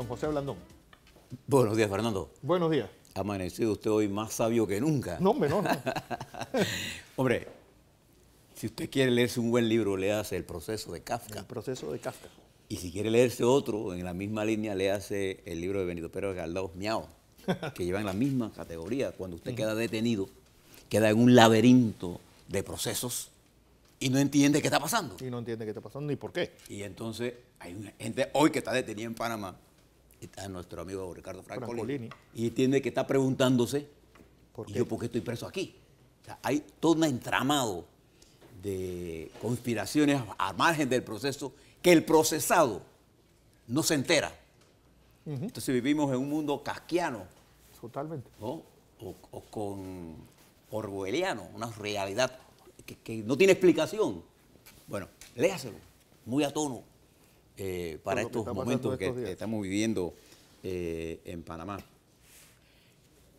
Don José Blandón. Buenos días, Fernando. Buenos días. Amanecido usted hoy más sabio que nunca. No, hombre, hombre, si usted quiere leerse un buen libro, le hace El proceso de Kafka. El proceso de Kafka. Y si quiere leerse otro, en la misma línea, le hace el libro de Benito Pérez Galdós, Miao, que lleva en la misma categoría. Cuando usted queda detenido, queda en un laberinto de procesos y no entiende qué está pasando. Y no entiende qué está pasando ni por qué. Y entonces hay gente hoy que está detenida en Panamá a nuestro amigo Ricardo Franco y tiene que estar preguntándose, ¿Por yo por qué estoy preso aquí? hay todo un entramado de conspiraciones a margen del proceso que el procesado no se entera. Entonces vivimos en un mundo casquiano. Totalmente. O, con orwelliano, una realidad que, que no tiene explicación. Bueno, léaselo, muy a tono. Eh, para estos momentos que estamos viviendo eh, en Panamá.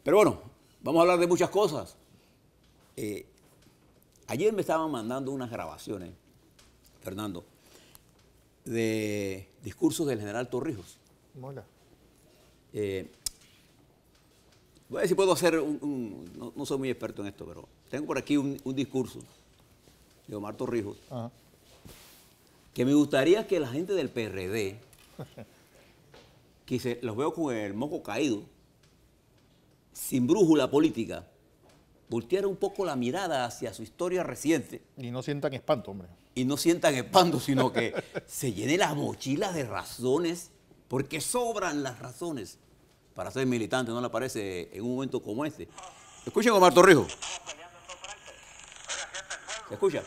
Pero bueno, vamos a hablar de muchas cosas. Eh, ayer me estaban mandando unas grabaciones, Fernando, de discursos del general Torrijos. Mola. voy a ver si puedo hacer un... no, soy muy experto en esto, pero tengo por aquí un, un discurso de Omar Torrijos. Ajá que me gustaría que la gente del PRD, que se, los veo con el moco caído, sin brújula política, volteara un poco la mirada hacia su historia reciente. Y no sientan espanto, hombre. Y no sientan espanto, sino que se llene las mochilas de razones, porque sobran las razones para ser militante, ¿no le parece? En un momento como este. Escuchen a Omar Torrijos. ¿Se escucha?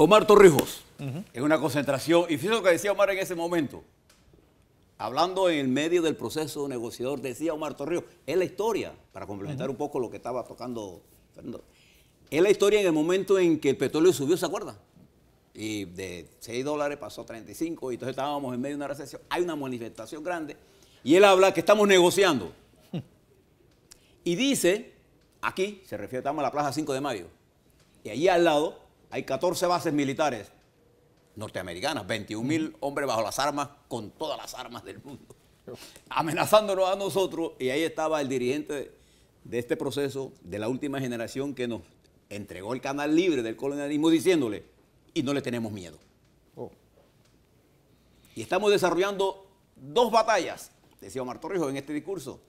Omar Torrijos, en una concentración, y fíjense lo que decía Omar en ese momento, hablando en el medio del proceso negociador, decía Omar Torrijos, es la historia, para complementar un poco lo que estaba tocando Fernando, es la historia en el momento en que el petróleo subió, ¿se acuerdan? Y de 6 dólares pasó a 35, y entonces estábamos en medio de una recesión, hay una manifestación grande, y él habla que estamos negociando. y dice, aquí, se refiere, estamos a la Plaza 5 de Mayo, y allí al lado hay 14 bases militares norteamericanas, 21 mil hombres bajo las armas, con todas las armas del mundo, amenazándonos a nosotros. Y ahí estaba el dirigente de este proceso, de la última generación que nos entregó el canal libre del colonialismo, diciéndole, y no le tenemos miedo. Oh. Y estamos desarrollando dos batallas, decía Omar Torrijos en este discurso,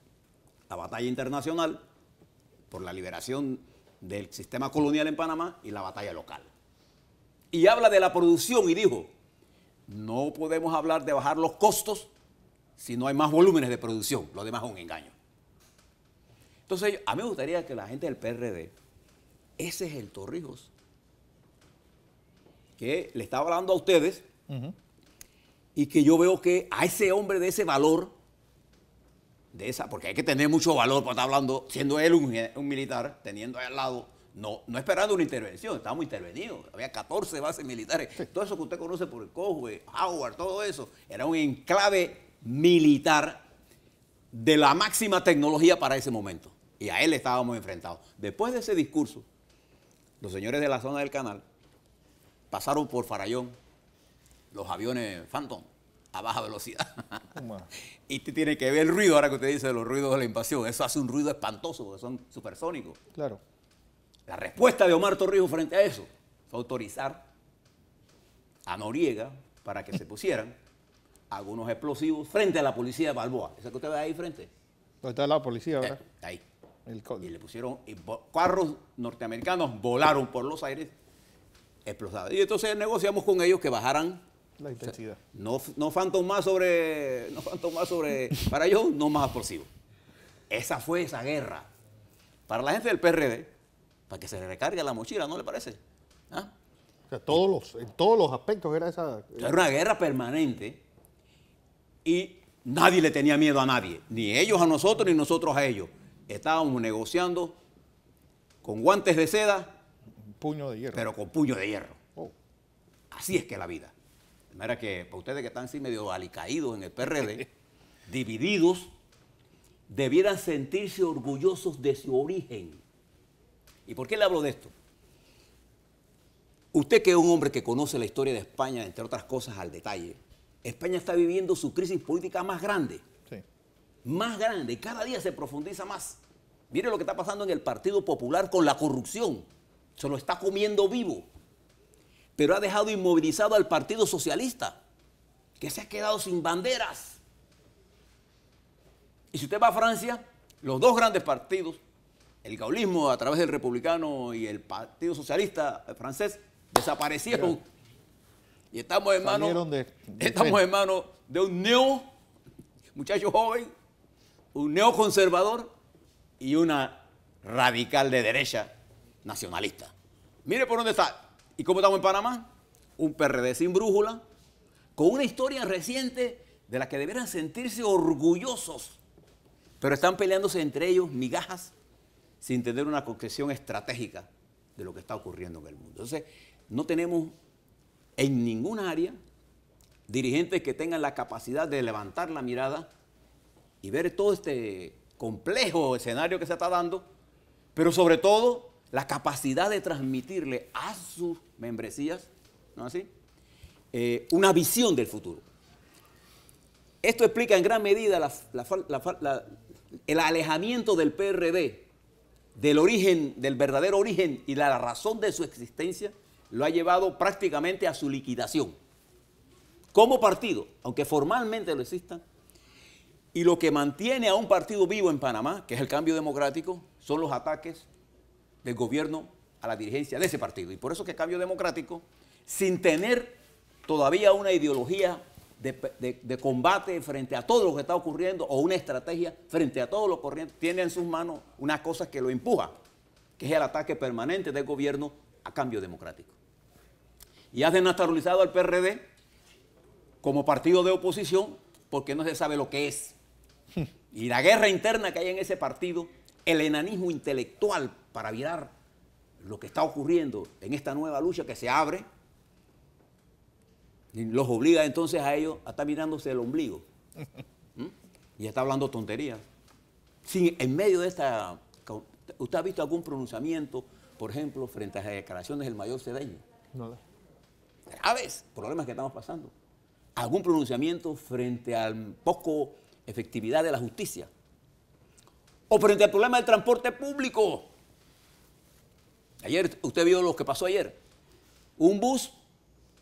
la batalla internacional por la liberación del sistema colonial en Panamá y la batalla local. Y habla de la producción y dijo, no podemos hablar de bajar los costos si no hay más volúmenes de producción, lo demás es un engaño. Entonces, a mí me gustaría que la gente del PRD, ese es el Torrijos, que le estaba hablando a ustedes y que yo veo que a ese hombre de ese valor, de esa, porque hay que tener mucho valor para estar hablando, siendo él un, militar, teniendo ahí al lado, no, no esperando una intervención, estábamos intervenidos, había 14 bases militares, todo eso que usted conoce por el Cojue, Howard, todo eso, era un enclave militar de la máxima tecnología para ese momento, y a él estábamos enfrentados. Después de ese discurso, los señores de la zona del canal pasaron por Farallón, los aviones Phantom, a baja velocidad. y te tiene que ver el ruido, ahora que usted dice los ruidos de la invasión. Eso hace un ruido espantoso, que son supersónicos. Claro. La respuesta de Omar Torrijos frente a eso fue autorizar a Noriega para que se pusieran algunos explosivos frente a la policía de Balboa. Esa que usted ve ahí frente. ¿Dónde está la policía ahora? Eh, ahí. y le pusieron y carros norteamericanos, volaron por los aires explosados. Y entonces negociamos con ellos que bajaran la intensidad. no, no más sobre. No más sobre. para yo, no más explosivo. Esa fue esa guerra. Para la gente del PRD, para que se le recargue la mochila, ¿no le parece? ¿Ah? todos los, en todos los aspectos era esa. Era una guerra permanente y nadie le tenía miedo a nadie, ni ellos a nosotros, ni nosotros a ellos. Estábamos negociando con guantes de seda, puño de hierro. pero con puño de hierro. Oh. Así es que la vida. De que para ustedes que están así medio alicaídos en el PRD, divididos, debieran sentirse orgullosos de su origen. ¿Y por qué le hablo de esto? Usted que es un hombre que conoce la historia de España, entre otras cosas, al detalle, España está viviendo su crisis política más grande. Más grande, y cada día se profundiza más. Mire lo que está pasando en el Partido Popular con la corrupción. Se lo está comiendo vivo pero ha dejado inmovilizado al Partido Socialista, que se ha quedado sin banderas. Y si usted va a Francia, los dos grandes partidos, el gaulismo a través del republicano y el Partido Socialista francés, desaparecieron. Y estamos en manos de, de un neo, muchacho joven, un neoconservador y una radical de derecha nacionalista. Mire por dónde está. ¿Y cómo estamos en Panamá? Un PRD sin brújula, con una historia reciente de la que deberían sentirse orgullosos, pero están peleándose entre ellos migajas sin tener una concreción estratégica de lo que está ocurriendo en el mundo. Entonces, no tenemos en ninguna área dirigentes que tengan la capacidad de levantar la mirada y ver todo este complejo escenario que se está dando, pero sobre todo la capacidad de transmitirle a sus membresías, ¿no así? Eh, una visión del futuro. Esto explica en gran medida el alejamiento del PRD del origen, del verdadero origen y la razón de su existencia, lo ha llevado prácticamente a su liquidación. Como partido, aunque formalmente lo exista, y lo que mantiene a un partido vivo en Panamá, que es el cambio democrático, son los ataques del gobierno a la dirigencia de ese partido. Y por eso que Cambio Democrático, sin tener todavía una ideología de, combate frente a todo lo que está ocurriendo o una estrategia frente a todo lo corriente, tiene en sus manos una cosa que lo empuja, que es el ataque permanente del gobierno a Cambio Democrático. Y ha desnaturalizado al PRD como partido de oposición porque no se sabe lo que es. Y la guerra interna que hay en ese partido el enanismo intelectual para mirar lo que está ocurriendo en esta nueva lucha que se abre, los obliga entonces a ellos a estar mirándose el ombligo y está hablando tonterías. en medio de esta, ¿usted ha visto algún pronunciamiento, por ejemplo, frente a las declaraciones del mayor Cedeño? No. Graves problemas que estamos pasando. ¿Algún pronunciamiento frente al poco efectividad de la justicia? o frente al problema del transporte público. Ayer, usted vio lo que pasó ayer. Un bus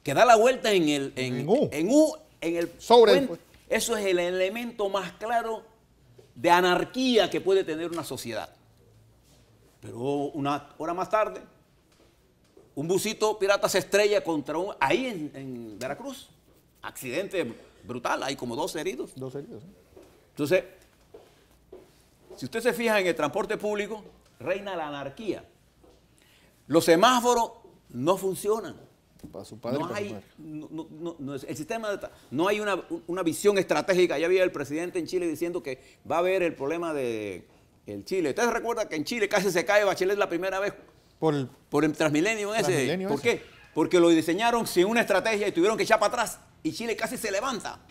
que da la vuelta en el en, U. en, el sobre Eso es el elemento más claro de anarquía que puede tener una sociedad. Pero una hora más tarde, un busito pirata se estrella contra un. ahí en, Veracruz. Accidente brutal, hay como dos heridos. Dos heridos. Entonces, si usted se fija en el transporte público, reina la anarquía. Los semáforos no funcionan. Para su padre, no, hay, no, el sistema no hay una, visión estratégica. Ya había el presidente en Chile diciendo que va a haber el problema de el Chile. ¿Ustedes recuerdan que en Chile casi se cae Bachelet la primera vez por el, por el Transmilenio ese? ¿Por qué? Porque lo diseñaron sin una estrategia y tuvieron que echar para atrás y Chile casi se levanta.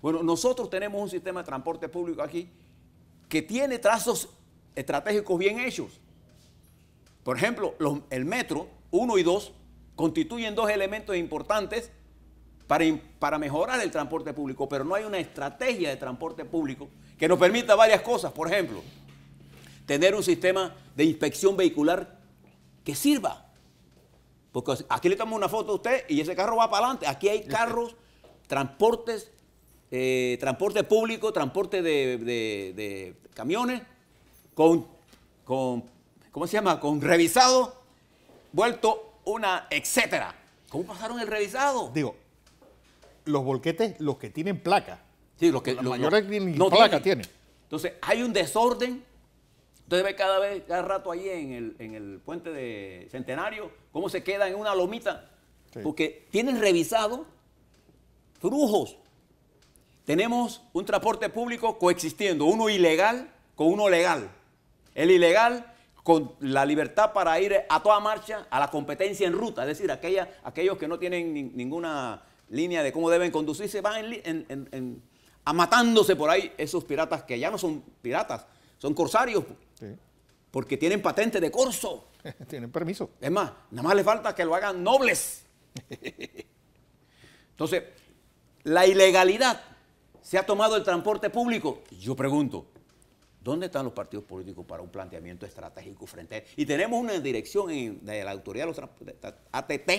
Bueno, nosotros tenemos un sistema de transporte público aquí que tiene trazos estratégicos bien hechos. Por ejemplo, el metro 1 y 2 constituyen dos elementos importantes para, para mejorar el transporte público, pero no hay una estrategia de transporte público que nos permita varias cosas. Por ejemplo, tener un sistema de inspección vehicular que sirva. Porque aquí le tomo una foto a usted y ese carro va para adelante. Aquí hay este. carros, transportes eh, transporte público, transporte de, camiones, con, ¿cómo se llama? Con revisado, vuelto una, etcétera. ¿Cómo pasaron el revisado? Digo, los volquetes, los que tienen placa. Sí, los que los, no placa tienen. Entonces, hay un desorden. Entonces ve cada vez, cada rato ahí en el, puente de Centenario, cómo se queda en una lomita. Porque tienen revisado flujos tenemos un transporte público coexistiendo, uno ilegal con uno legal. El ilegal con la libertad para ir a toda marcha a la competencia en ruta, es decir, aquella, aquellos que no tienen ninguna línea de cómo deben conducirse, van en, a matándose por ahí esos piratas que ya no son piratas, son corsarios, porque tienen patente de corso. tienen permiso. Es más, nada más les falta que lo hagan nobles. Entonces, la ilegalidad se ha tomado el transporte público. Yo pregunto, ¿dónde están los partidos políticos para un planteamiento estratégico frente a él? Y tenemos una dirección de la autoridad de los transportes, ATT,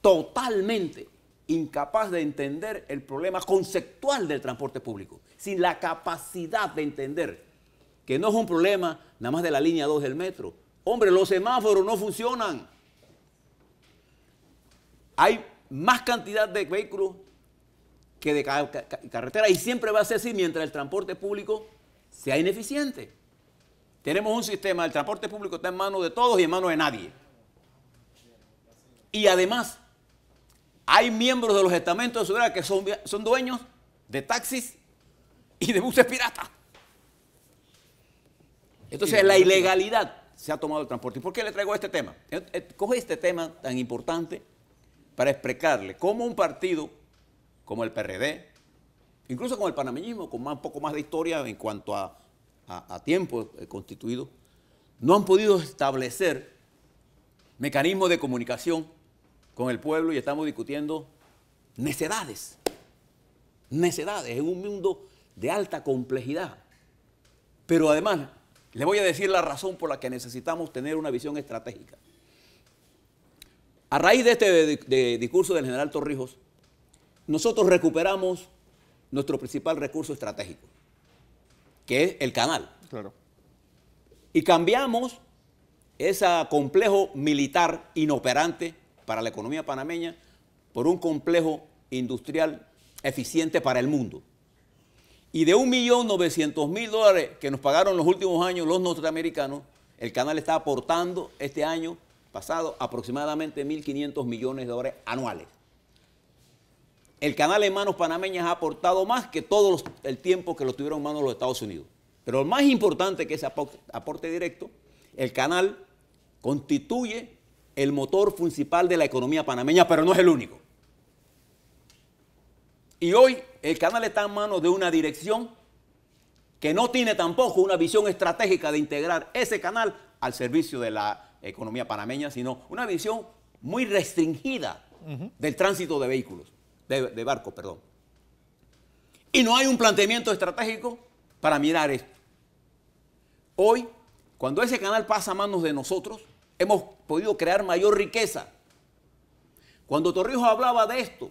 totalmente incapaz de entender el problema conceptual del transporte público, sin la capacidad de entender que no es un problema nada más de la línea 2 del metro. Hombre, los semáforos no funcionan. Hay más cantidad de vehículos que de carretera. Y siempre va a ser así mientras el transporte público sea ineficiente. Tenemos un sistema, el transporte público está en manos de todos y en manos de nadie. Y además, hay miembros de los estamentos de seguridad que son, son dueños de taxis y de buses piratas. Entonces, la ilegalidad se ha tomado el transporte. ¿Y por qué le traigo este tema? Eh, eh, coge este tema tan importante para explicarle cómo un partido como el PRD, incluso con el panameñismo, con un poco más de historia en cuanto a, tiempo eh, constituido, no han podido establecer mecanismos de comunicación con el pueblo y estamos discutiendo necedades, necedades en un mundo de alta complejidad. Pero además, le voy a decir la razón por la que necesitamos tener una visión estratégica. A raíz de este discurso del general Torrijos, nosotros recuperamos nuestro principal recurso estratégico, que es el canal. Y cambiamos ese complejo militar inoperante para la economía panameña por un complejo industrial eficiente para el mundo. Y de 1.900.000 dólares que nos pagaron los últimos años los norteamericanos, el canal está aportando este año pasado aproximadamente 1.500 millones de dólares anuales el canal en manos panameñas ha aportado más que todo el tiempo que lo tuvieron en manos los Estados Unidos. Pero lo más importante que ese aporte, directo, el canal constituye el motor principal de la economía panameña, pero no es el único. Y hoy el canal está en manos de una dirección que no tiene tampoco una visión estratégica de integrar ese canal al servicio de la economía panameña, sino una visión muy restringida del tránsito de vehículos de, barco, perdón. Y no hay un planteamiento estratégico para mirar esto. Hoy, cuando ese canal pasa a manos de nosotros, hemos podido crear mayor riqueza. Cuando Torrijos hablaba de esto,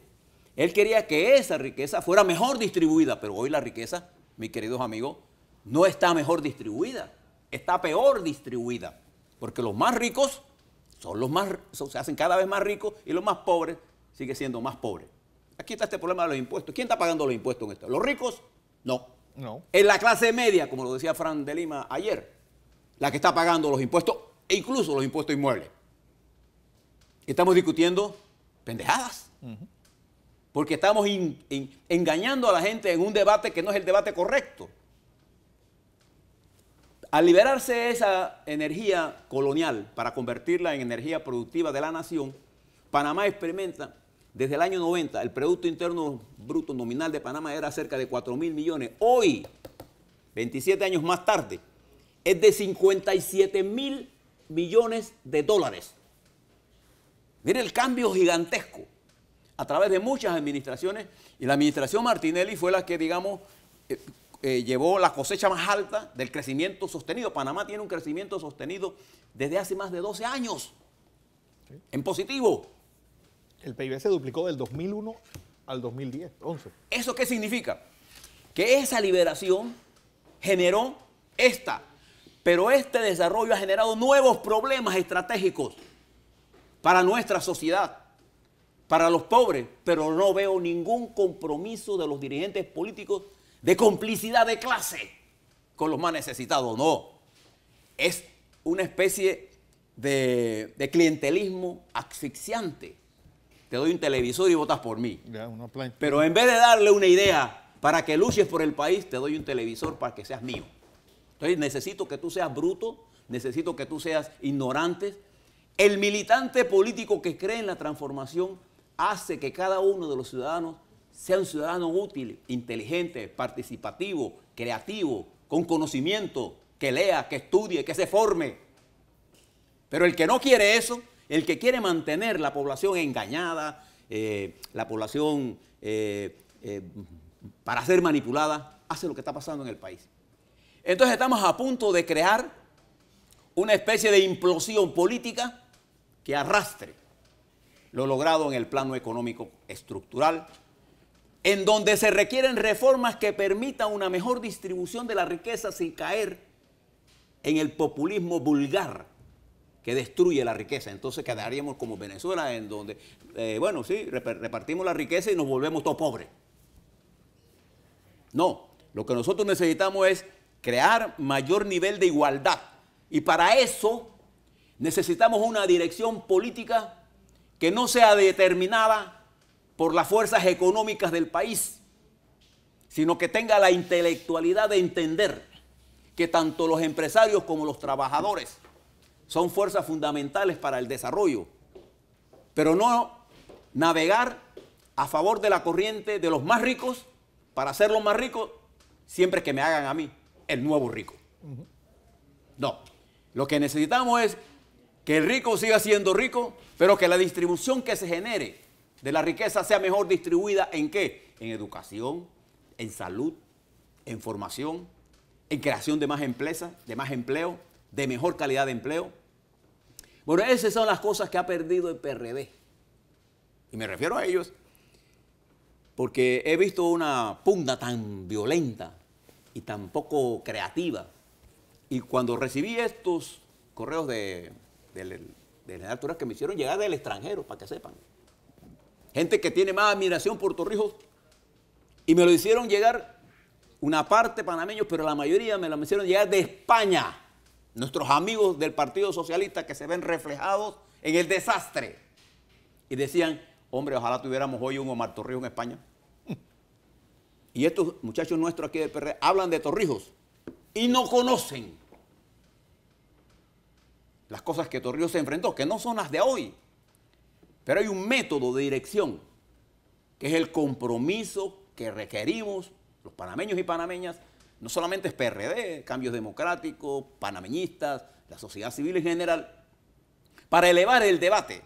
él quería que esa riqueza fuera mejor distribuida, pero hoy la riqueza, mis queridos amigos, no está mejor distribuida, está peor distribuida, porque los más ricos son los más, se hacen cada vez más ricos y los más pobres siguen siendo más pobres. Aquí está este problema de los impuestos. ¿Quién está pagando los impuestos en esto? ¿Los ricos? No. No. Es la clase media, como lo decía Fran de Lima ayer, la que está pagando los impuestos e incluso los impuestos inmuebles. Estamos discutiendo pendejadas. Porque estamos engañando a la gente en un debate que no es el debate correcto. Al liberarse esa energía colonial para convertirla en energía productiva de la nación, Panamá experimenta desde el año 90, el Producto Interno Bruto Nominal de Panamá era cerca de 4 mil millones. Hoy, 27 años más tarde, es de 57 mil millones de dólares. Mire el cambio gigantesco a través de muchas administraciones y la administración Martinelli fue la que, digamos, eh, eh, llevó la cosecha más alta del crecimiento sostenido. Panamá tiene un crecimiento sostenido desde hace más de 12 años, en positivo el PIB se duplicó del 2001 al 2010, ¿Eso qué significa? Que esa liberación generó esta, pero este desarrollo ha generado nuevos problemas estratégicos para nuestra sociedad, para los pobres, pero no veo ningún compromiso de los dirigentes políticos de complicidad de clase con los más necesitados, no. Es una especie de, de clientelismo asfixiante te doy un televisor y votas por mí. Pero en vez de darle una idea para que luches por el país, te doy un televisor para que seas mío. Entonces necesito que tú seas bruto, necesito que tú seas ignorante. El militante político que cree en la transformación hace que cada uno de los ciudadanos sea un ciudadano útil, inteligente, participativo, creativo, con conocimiento, que lea, que estudie, que se forme. Pero el que no quiere eso, el que quiere mantener la población engañada, eh, la población eh, eh, para ser manipulada, hace lo que está pasando en el país. Entonces estamos a punto de crear una especie de implosión política que arrastre lo logrado en el plano económico estructural, en donde se requieren reformas que permitan una mejor distribución de la riqueza sin caer en el populismo vulgar que destruye la riqueza. Entonces quedaríamos como Venezuela, en donde, eh, bueno, sí, repartimos la riqueza y nos volvemos todos pobres. No, lo que nosotros necesitamos es crear mayor nivel de igualdad. Y para eso necesitamos una dirección política que no sea determinada por las fuerzas económicas del país, sino que tenga la intelectualidad de entender que tanto los empresarios como los trabajadores son fuerzas fundamentales para el desarrollo, pero no navegar a favor de la corriente de los más ricos para ser los más ricos siempre que me hagan a mí el nuevo rico. No, lo que necesitamos es que el rico siga siendo rico, pero que la distribución que se genere de la riqueza sea mejor distribuida en qué? En educación, en salud, en formación, en creación de más empresas, de más empleo, de mejor calidad de empleo, bueno, esas son las cosas que ha perdido el PRD. Y me refiero a ellos porque he visto una punta tan violenta y tan poco creativa. Y cuando recibí estos correos de, del general que me hicieron llegar del extranjero, para que sepan, gente que tiene más admiración por Rico y me lo hicieron llegar una parte panameño pero la mayoría me lo hicieron llegar de España nuestros amigos del Partido Socialista que se ven reflejados en el desastre. Y decían, hombre, ojalá tuviéramos hoy un Omar Torrijos en España. Y estos muchachos nuestros aquí del PR e hablan de Torrijos y no conocen las cosas que Torrijos se enfrentó, que no son las de hoy. Pero hay un método de dirección, que es el compromiso que requerimos los panameños y panameñas no solamente es PRD, cambios democráticos, panameñistas, la sociedad civil en general, para elevar el debate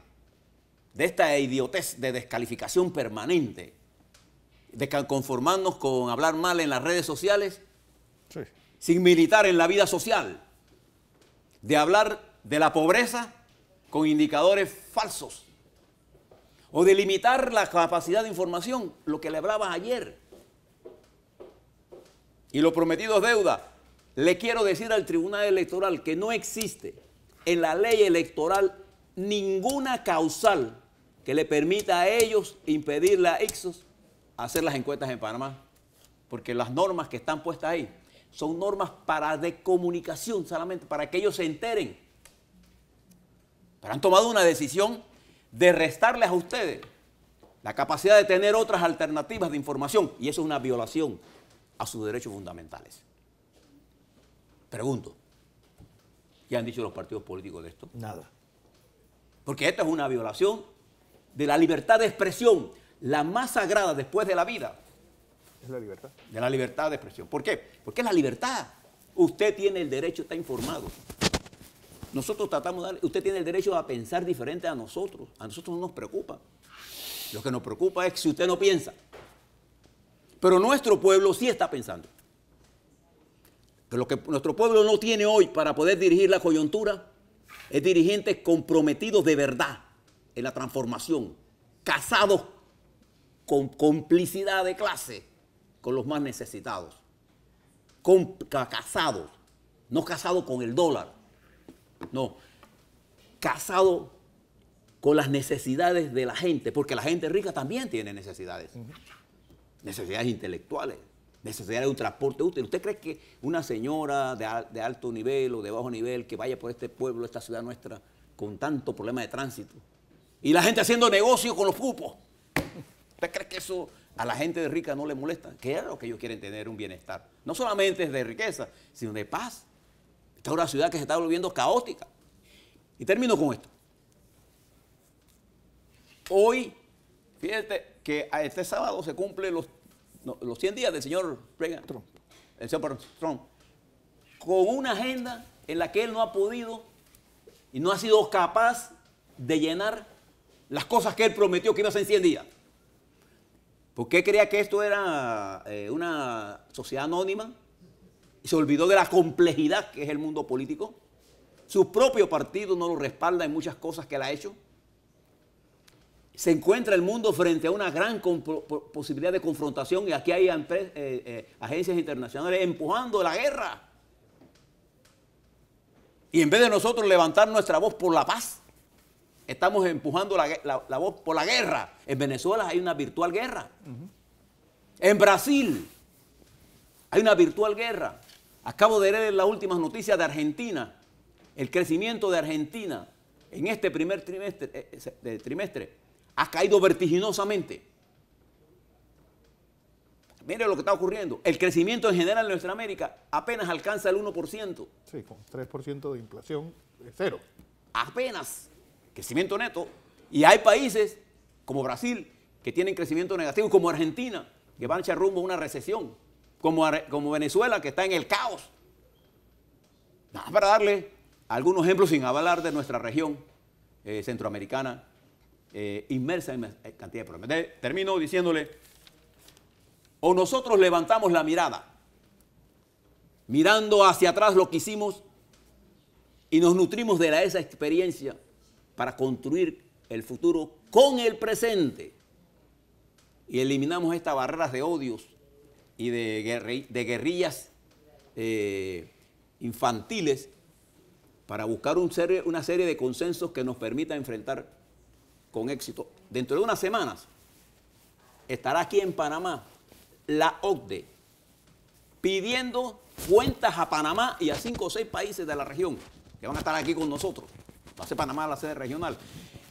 de esta idiotez de descalificación permanente, de conformarnos con hablar mal en las redes sociales, sin militar en la vida social, de hablar de la pobreza con indicadores falsos, o de limitar la capacidad de información, lo que le hablabas ayer, y lo prometido es deuda, le quiero decir al Tribunal Electoral que no existe en la ley electoral ninguna causal que le permita a ellos impedirle a Ixos hacer las encuestas en Panamá. Porque las normas que están puestas ahí son normas para de comunicación solamente, para que ellos se enteren. Pero han tomado una decisión de restarles a ustedes la capacidad de tener otras alternativas de información y eso es una violación a sus derechos fundamentales. Pregunto, ¿qué han dicho los partidos políticos de esto? Nada. Porque esto es una violación de la libertad de expresión, la más sagrada después de la vida. Es la libertad. De la libertad de expresión. ¿Por qué? Porque es la libertad. Usted tiene el derecho, está informado. Nosotros tratamos de darle, usted tiene el derecho a pensar diferente a nosotros. A nosotros no nos preocupa. Lo que nos preocupa es que si usted no piensa, pero nuestro pueblo sí está pensando. Que lo que nuestro pueblo no tiene hoy para poder dirigir la coyuntura es dirigentes comprometidos de verdad en la transformación, casados con complicidad de clase con los más necesitados, casados, no casados con el dólar, no, casados con las necesidades de la gente, porque la gente rica también tiene necesidades necesidades intelectuales, necesidades de un transporte útil. ¿Usted cree que una señora de, alto nivel o de bajo nivel que vaya por este pueblo, esta ciudad nuestra, con tanto problema de tránsito, y la gente haciendo negocio con los cupos, ¿usted cree que eso a la gente de rica no le molesta, ¿Qué es lo que ellos quieren tener, un bienestar. No solamente es de riqueza, sino de paz. Esta es una ciudad que se está volviendo caótica. Y termino con esto. Hoy, fíjate, que este sábado se cumplen los, los 100 días del señor Trump. con una agenda en la que él no ha podido y no ha sido capaz de llenar las cosas que él prometió que iba a hacer en 100 días. Porque qué creía que esto era eh, una sociedad anónima y se olvidó de la complejidad que es el mundo político. Su propio partido no lo respalda en muchas cosas que él ha hecho se encuentra el mundo frente a una gran posibilidad de confrontación y aquí hay eh, eh, agencias internacionales empujando la guerra. Y en vez de nosotros levantar nuestra voz por la paz, estamos empujando la, voz por la guerra. En Venezuela hay una virtual guerra. En Brasil hay una virtual guerra. Acabo de leer las últimas noticias de Argentina. El crecimiento de Argentina en este primer trimestre, eh, trimestre ha caído vertiginosamente. Mire lo que está ocurriendo. El crecimiento en general en nuestra América apenas alcanza el 1%. Sí, con 3% de inflación, de cero. Apenas. Crecimiento neto. Y hay países como Brasil que tienen crecimiento negativo, como Argentina, que van a echar rumbo a una recesión, como, Venezuela, que está en el caos. Nada para darle algunos ejemplos sin hablar de nuestra región eh, centroamericana eh, inmersa en cantidad de problemas. termino diciéndole, o nosotros levantamos la mirada, mirando hacia atrás lo que hicimos y nos nutrimos de esa experiencia para construir el futuro con el presente y eliminamos estas barreras de odios y de, guerrillas eh, infantiles para buscar una serie de consensos que nos permita enfrentar con éxito. Dentro de unas semanas estará aquí en Panamá la OCDE pidiendo cuentas a Panamá y a cinco o seis países de la región que van a estar aquí con nosotros. Va a ser Panamá la sede regional.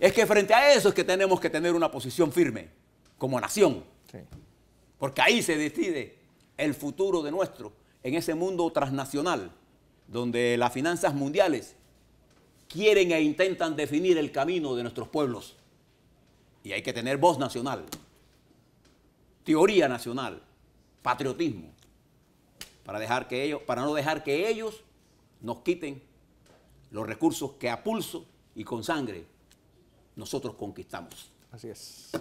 Es que frente a eso es que tenemos que tener una posición firme como nación. Porque ahí se decide el futuro de nuestro, en ese mundo transnacional, donde las finanzas mundiales quieren e intentan definir el camino de nuestros pueblos. Y hay que tener voz nacional, teoría nacional, patriotismo, para, dejar que ellos, para no dejar que ellos nos quiten los recursos que a pulso y con sangre nosotros conquistamos. Así es.